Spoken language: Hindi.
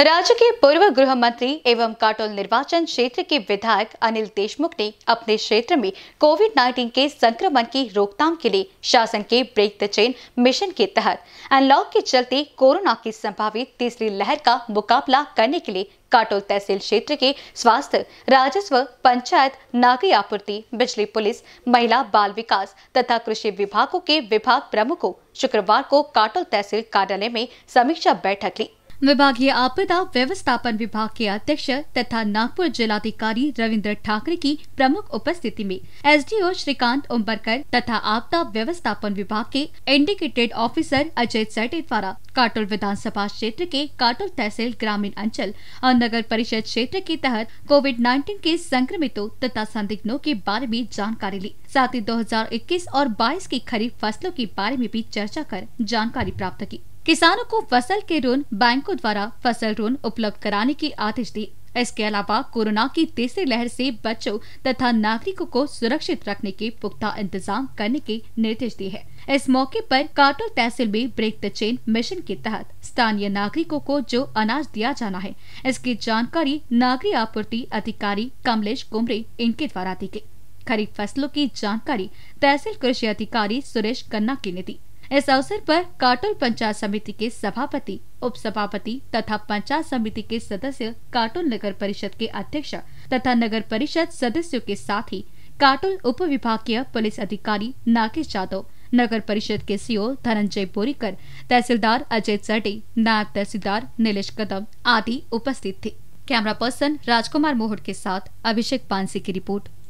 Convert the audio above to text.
राज्य के पूर्व गृह मंत्री एवं काटोल निर्वाचन क्षेत्र के विधायक अनिल देशमुख ने अपने क्षेत्र में कोविड 19 के संक्रमण की रोकथाम के लिए शासन के ब्रेक द चेन मिशन के तहत अनलॉक के चलते कोरोना की संभावित तीसरी लहर का मुकाबला करने के लिए काटोल तहसील क्षेत्र के स्वास्थ्य राजस्व पंचायत नागरिक आपूर्ति बिजली पुलिस महिला बाल विकास तथा कृषि विभागों के विभाग प्रमुखों शुक्रवार को काटोल तहसील कार्यालय में समीक्षा बैठक ली विभागीय आपदा व्यवस्थापन विभाग के अध्यक्ष तथा नागपुर जिलाधिकारी रविंद्र ठाकरे की प्रमुख उपस्थिति में एसडीओ श्रीकांत उम्बरकर तथा आपदा व्यवस्थापन विभाग के इंडिकेटेड ऑफिसर अजय सेटे द्वारा काटोल विधानसभा क्षेत्र के काटोल तहसील ग्रामीण अंचल और नगर परिषद क्षेत्र के तहत कोविड 19 के संक्रमितों तथा संदिग्धों के बारे में जानकारी ली साथ ही 2021 और 22 की खरीफ फसलों के बारे में भी चर्चा कर जानकारी प्राप्त की किसानों को फसल के ऋण बैंकों द्वारा फसल ऋण उपलब्ध कराने की आदेश दी इसके अलावा कोरोना की तीसरी लहर से बच्चों तथा नागरिकों को सुरक्षित रखने के पुख्ता इंतजाम करने के निर्देश दिए हैं इस मौके पर काटोल तहसील में ब्रेक द चेन मिशन के तहत स्थानीय नागरिकों को जो अनाज दिया जाना है इसकी जानकारी नागरिक आपूर्ति अधिकारी कमलेश कुमरे इनके द्वारा दी गयी खरीफ फसलों की जानकारी तहसील कृषि अधिकारी सुरेश कन्ना की ने दी इस अवसर पर काटोल पंचायत समिति के सभापति उप सभापति तथा पंचायत समिति के सदस्य काटोल नगर परिषद के अध्यक्ष तथा नगर परिषद सदस्यों के साथ ही काटोल उप विभागीय पुलिस अधिकारी नागेश यादव नगर परिषद के सीओ धनंजय बोरीकर तहसीलदार अजय सटे नायब तहसीलदार नीलेष कदम आदि उपस्थित थे कैमरा पर्सन राजकुमार मोहट के साथ अभिषेक पानसी की रिपोर्ट